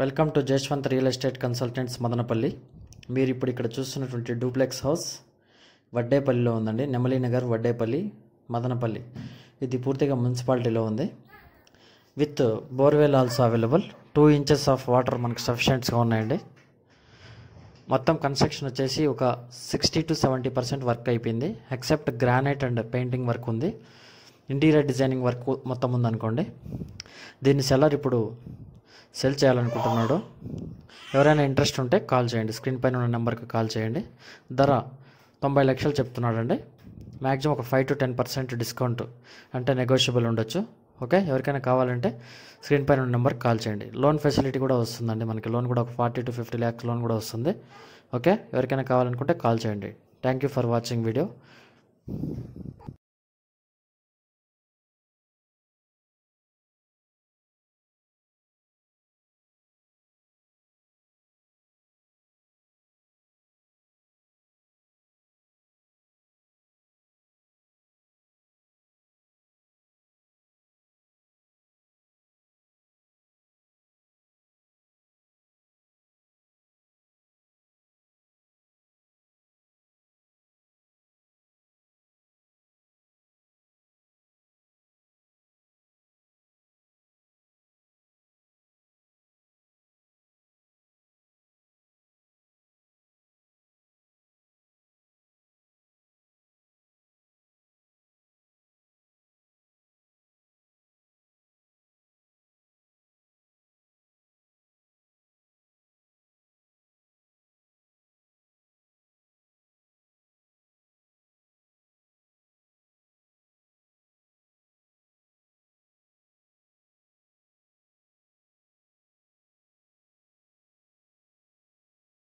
welcome to Jashwant real estate consultants Madanapalle మీరు ఇప్పుడు ఇక్కడ చూస్తున్నటువంటి డూప్లెక్స్ హౌస్ వడ్డేపల్లిలో ఉందండి నెమలి నగర్ వడ్డేపల్లి మదనపల్లి ఇది పూర్తిగా మున్సిపాలిటీలో ఉంది with borewell also available two inches of water మనకు సఫిషియెంట్స్గా ఉన్నాయండి మొత్తం కన్స్ట్రక్షన్ వచ్చేసి ఒక sixty to seventy percent work అయిపోయింది except granite and painting work ఉంది ఇంటీరియర్ డిజైనింగ్ వర్క్ మొత్తం ఉందనుకోండి దీన్ని సెలర్ ఇప్పుడు సెల్ చేయాలనుకుంటున్నాడో ఎవరైనా ఇంట్రెస్ట్ ఉంటే కాల్ చేయండి స్క్రీన్ పైన ఉన్న నెంబర్కి కాల్ చేయండి ధర తొంభై లక్షలు చెప్తున్నాడండి మ్యాక్సిమం ఒక five to ten percent discount అంటే నెగోషియబుల్ ఉండొచ్చు ఓకే ఎవరికైనా కావాలంటే స్క్రీన్ పైన ఉన్న నెంబర్కి కాల్ చేయండి లోన్ ఫెసిలిటీ కూడా వస్తుందండి మనకి లోన్ కూడా ఒక forty to fifty lakhs loan కూడా వస్తుంది ఓకే ఎవరికైనా కావాలనుకుంటే కాల్ చేయండి thank you for watching video